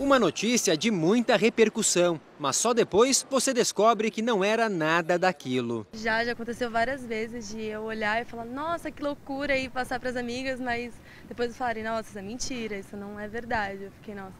Uma notícia de muita repercussão, mas só depois você descobre que não era nada daquilo. Já, já aconteceu várias vezes de eu olhar e falar, nossa, que loucura, e passar para as amigas, mas depois falarem, nossa, isso é mentira, isso não é verdade. Eu fiquei, nossa,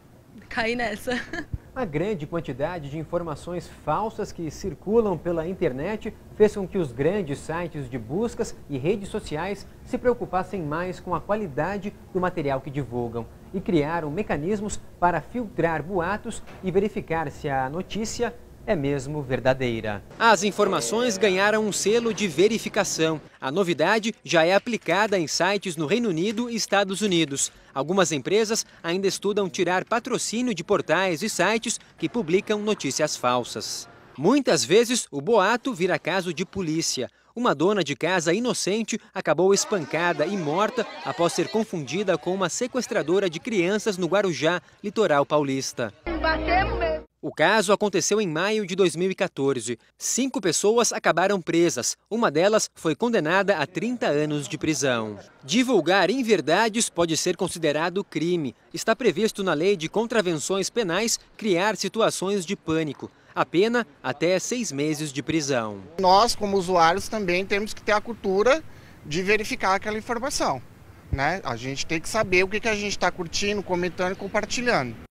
caí nessa. A grande quantidade de informações falsas que circulam pela internet fez com que os grandes sites de buscas e redes sociais se preocupassem mais com a qualidade do material que divulgam e criaram mecanismos para filtrar boatos e verificar se a notícia é mesmo verdadeira. As informações ganharam um selo de verificação. A novidade já é aplicada em sites no Reino Unido e Estados Unidos. Algumas empresas ainda estudam tirar patrocínio de portais e sites que publicam notícias falsas. Muitas vezes, o boato vira caso de polícia. Uma dona de casa inocente acabou espancada e morta após ser confundida com uma sequestradora de crianças no Guarujá, litoral paulista batemos mesmo. O caso aconteceu em maio de 2014. Cinco pessoas acabaram presas. Uma delas foi condenada a 30 anos de prisão. Divulgar inverdades pode ser considerado crime. Está previsto na Lei de Contravenções Penais criar situações de pânico. A pena até seis meses de prisão. Nós, como usuários, também temos que ter a cultura de verificar aquela informação. Né? A gente tem que saber o que, que a gente está curtindo, comentando e compartilhando.